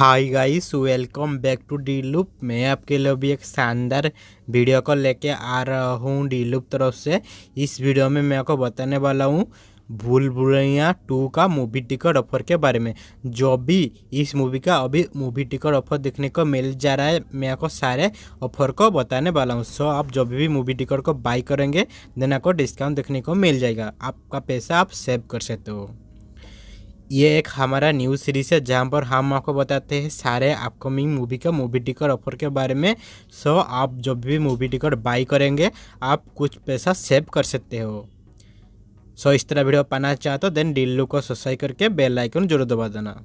hi guys welcome back to Deal Loop मैं आपके लिए भी एक शानदार वीडियो को लेके आ रहा हूँ डी लूप तरफ से इस वीडियो में मैं आपको बताने वाला हूँ भूल भूलैया टू का मूवी टिकट ऑफर के बारे में जो भी इस मूवी का अभी मूवी टिकट ऑफर देखने को मिल जा रहा है मैं आपको सारे ऑफर को बताने वाला हूँ सो आप जब भी मूवी टिकट को बाई करेंगे देन आपको डिस्काउंट देखने को मिल जाएगा आपका पैसा आप सेव कर सकते हो ये एक हमारा न्यूज़ सीरीज़ है जहाँ पर हम आपको बताते हैं सारे अपकमिंग मूवी का मूवी टिकट ऑफर के बारे में सो आप जब भी मूवी टिकट बाई करेंगे आप कुछ पैसा सेव कर सकते हो सो इस तरह वीडियो पाना चाहते हो देन डील को सब्सक्राइब करके बेल आइकन जरूर दबा देना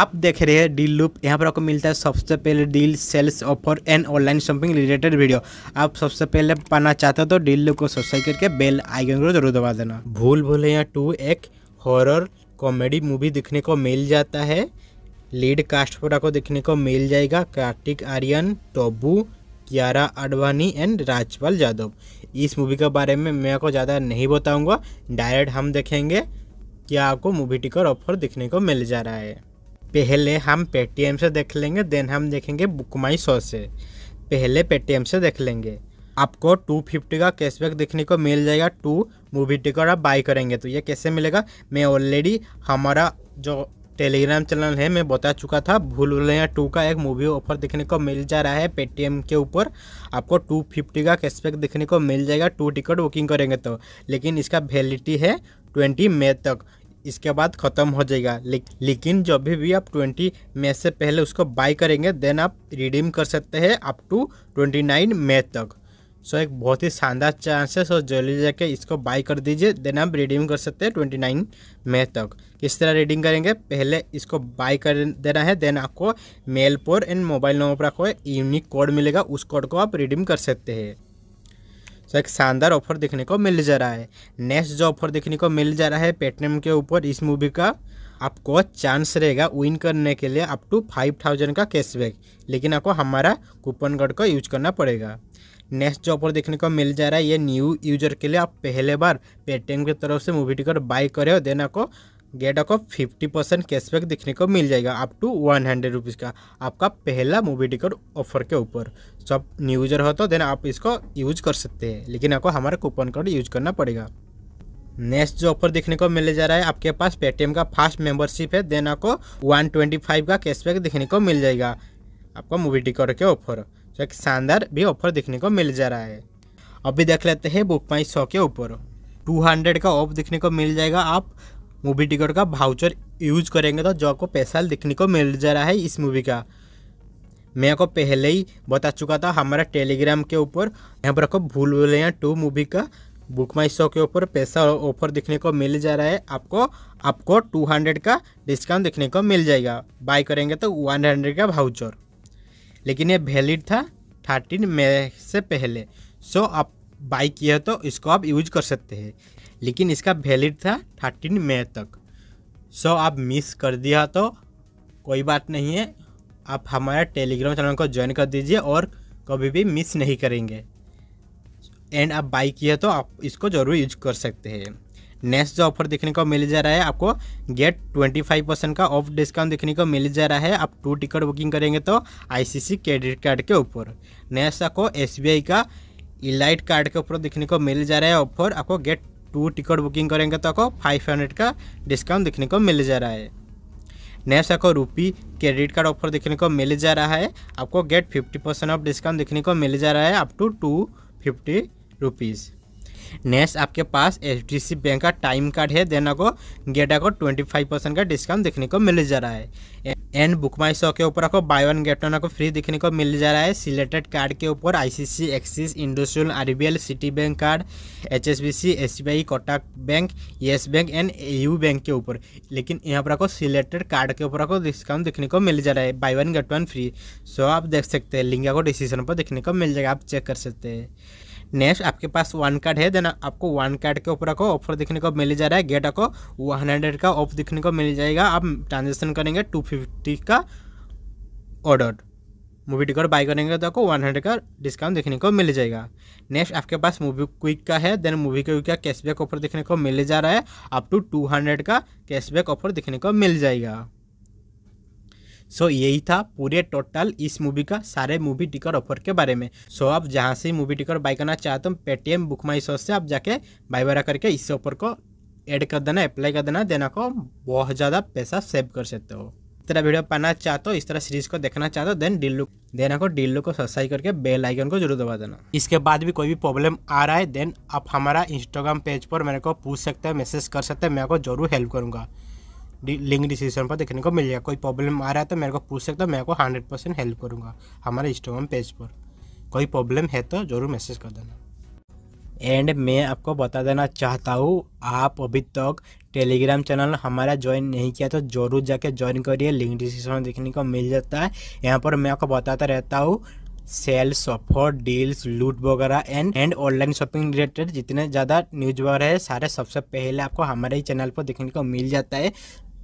आप देख रहे हैं डील लूप यहाँ पर आपको मिलता है सबसे पहले deal sales offer and online shopping related video आप सबसे पहले पाना चाहते हो तो डील लूप को सब्सक्राइब करके बेल आइकन को जरूर दबा देना भूल भूलैया टू एक हॉरर कॉमेडी मूवी देखने को मिल जाता है लीड कास्ट पर आपको देखने को मिल जाएगा कार्तिक आर्यन टोबू कियारा आडवाणी एंड राजपाल यादव इस मूवी के बारे में मैं आपको ज़्यादा नहीं बताऊंगा डायरेक्ट हम देखेंगे क्या आपको मूवी टिकट ऑफर देखने को मिल जा रहा है पहले हम पेटीएम से देख लेंगे देन हम देखेंगे बुक माई शो से पहले पेटीएम से देख लेंगे आपको टू फिफ्टी का कैशबैक देखने को मिल जाएगा टू मूवी टिकट आप बाई करेंगे तो ये कैसे मिलेगा मैं ऑलरेडी हमारा जो टेलीग्राम चैनल है मैं बता चुका था भूल भूलिया टू का एक मूवी ऑफर देखने को मिल जा रहा है पेटीएम के ऊपर आपको टू फिफ्टी का कैशबैक देखने को मिल जाएगा टू टिकट बुकिंग करेंगे तो लेकिन इसका वैलिडिटी है ट्वेंटी मई तक इसके बाद ख़त्म हो जाएगा ले, लेकिन जब भी भी आप 20 मई से पहले उसको बाई करेंगे देन आप रिडीम कर सकते हैं अप टू 29 मई तक सो एक बहुत ही शानदार चांस है सो जल्दी जाके इसको बाई कर दीजिए देन आप रिडीम कर सकते हैं ट्वेंटी नाइन मे तक किस तरह रिडीम करेंगे पहले इसको बाई कर देना है देन आपको मेल पर एंड मोबाइल नंबर पर आपको यूनिक कोड मिलेगा उस कोड को आप रिडीम कर सकते हैं सो एक शानदार ऑफर देखने को मिल जा रहा है नेक्स्ट जो ऑफर देखने को मिल जा रहा है पेटीएम के ऊपर इस मूवी का आपको चांस रहेगा विन करने के लिए अप टू फाइव थाउजेंड का कैशबैक लेकिन आपको हमारा कूपन कोड को यूज करना पड़ेगा नेक्स्ट जो ऑफर देखने को मिल जा रहा है ये न्यू यूजर के लिए आप पहले बार पेटीएम की तरफ से मूवी टिकट बाई करे हो देन आपको गेट आपको फिफ्टी परसेंट कैशबैक देखने को मिल जाएगा up to one hundred rupees का आपका पहला मूवी टिकट ऑफर के ऊपर सो आप न्यू यूजर हो तो देन आप इसको यूज कर सकते हैं लेकिन आपको हमारा कूपन कोड यूज करना पड़ेगा नेक्स्ट जो ऑफर देखने को मिल जा रहा है आपके पास पेटीएम का फास्ट मेंबरशिप है देन आपको वन ट्वेंटी फाइव का कैशबैक देखने को मिल जाएगा आपका मूवी टिकट के ऑफर जो कि शानदार भी ऑफर देखने को मिल जा रहा है अभी देख लेते हैं बुक माई शो के ऊपर 200 का ऑफ देखने को मिल जाएगा आप मूवी टिकट का भाउचर यूज करेंगे तो जो आपको पैसा देखने को मिल जा रहा है इस मूवी का मैं आपको पहले ही बता चुका था हमारा टेलीग्राम के ऊपर यहाँ पर आपको भूल भूलिया टू मूवी का बुक माई शो के ऊपर पैसा ऑफर देखने को मिल जा रहा है आपको आपको 200 का डिस्काउंट देखने को मिल जाएगा बाय करेंगे तो 100 का भाउचर लेकिन ये वैलिड था थर्टीन मई से पहले सो आप बाई किए तो इसको आप यूज कर सकते हैं लेकिन इसका वैलिड था थर्टीन मई तक सो आप मिस कर दिया तो कोई बात नहीं है आप हमारा टेलीग्राम चैनल को ज्वाइन कर दीजिए और कभी भी मिस नहीं करेंगे एंड आप बाई किए तो आप इसको ज़रूर यूज कर सकते हैं नेक्स्ट जो ऑफर देखने को मिल जा रहा है आपको गेट 25 परसेंट का ऑफ डिस्काउंट देखने को मिल जा रहा है आप टू टिकट बुकिंग करेंगे तो आईसीसी क्रेडिट कार्ड के ऊपर नेक्स्ट आपको एसबीआई का इलाइट कार्ड के ऊपर देखने को मिल जा रहा है ऑफर आपको गेट टू टिकट बुकिंग करेंगे तो आपको फाइव हंड्रेड का डिस्काउंट देखने को मिल जा रहा है नेक्स्ट आपको रूपी क्रेडिट कार्ड ऑफर देखने को मिल जा रहा है आपको get fifty percent off discount देखने को मिल जा रहा है up to two fifty rupees next आपके पास एच बैंक का टाइम कार्ड है देना को गेट आपको ट्वेंटी फाइव परसेंट का डिस्काउंट देखने को मिल जा रहा है एंड बुक माई शो के ऊपर आपको बाय वन गेट वन आपको फ्री देखने को मिल जा रहा है सिलेक्टेड कार्ड के ऊपर ICC Axis industrial RBL Citi bank card HSBC SBI Kotak bank Yes bank and U bank के ऊपर लेकिन यहाँ पर आपको सिलेक्टेड कार्ड के ऊपर आपको डिस्काउंट देखने को मिल जा रहा है buy one get one free so आप देख सकते हैं लिंक आपको डिसीजन पर देखने को मिल जाएगा आप चेक कर सकते हैं नेक्स्ट आपके पास वन कार्ड है देन आपको वन कार्ड के ऊपर आपको ऑफर देखने को मिल जा रहा है गेट आपको वन हंड्रेड का ऑफ देखने को मिल जाएगा आप ट्रांजेक्शन करेंगे टू फिफ्टी का ऑर्डर मूवी टिकट बाय करेंगे तो आपको वन हंड्रेड का डिस्काउंट देखने को मिल जाएगा नेक्स्ट आपके पास मूवी क्विक का है देन मूवी क्विक का कैशबैक ऑफर देखने को मिल जा रहा है अप टू टू हंड्रेड का कैशबैक ऑफर देखने को मिल जाएगा सो so, यही था पूरे टोटल इस मूवी का सारे मूवी टिकट ऑफर के बारे में सो so, आप जहाँ से मूवी टिकट बाई करना चाहते हो पेटीएम बुक माई शो से आप जाके बाय बारा करके इस ऑफर को ऐड कर देना अप्लाई कर देना देना को बहुत ज़्यादा पैसा सेव कर सकते हो इस तरह वीडियो पाना चाहते हो इस तरह सीरीज को देखना चाहते हो देन डील देना को डील को सब्सक्राइब करके बेल आइकन को जरूर दबा देना इसके बाद भी कोई भी प्रॉब्लम आ रहा है देन आप हमारा इंस्टाग्राम पेज पर मेरे को पूछ सकते हैं मैसेज कर सकते हैं मैं आपको जरूर हेल्प करूँगा लिंक डिस्क्रिप्शन पर देखने को मिल जाएगा कोई प्रॉब्लम आ रहा है तो मेरे को पूछ सकते हो मैं को हंड्रेड परसेंट हेल्प करूँगा हमारे इंस्टाग्राम पेज पर कोई प्रॉब्लम है तो ज़रूर मैसेज कर देना एंड मैं आपको बता देना चाहता हूँ आप अभी तक टेलीग्राम चैनल हमारा ज्वाइन नहीं किया तो ज़रूर जाके ज्वाइन करिए लिंक डिस्क्रिप्शन में देखने को मिल जाता है यहाँ पर मैं आपको बताता रहता हूँ सेल सफर डील्स लूट वगैरह and and online shopping related जितने ज़्यादा न्यूज वगैरह है सारे सबसे पहले आपको हमारे ही चैनल पर देखने को मिल जाता है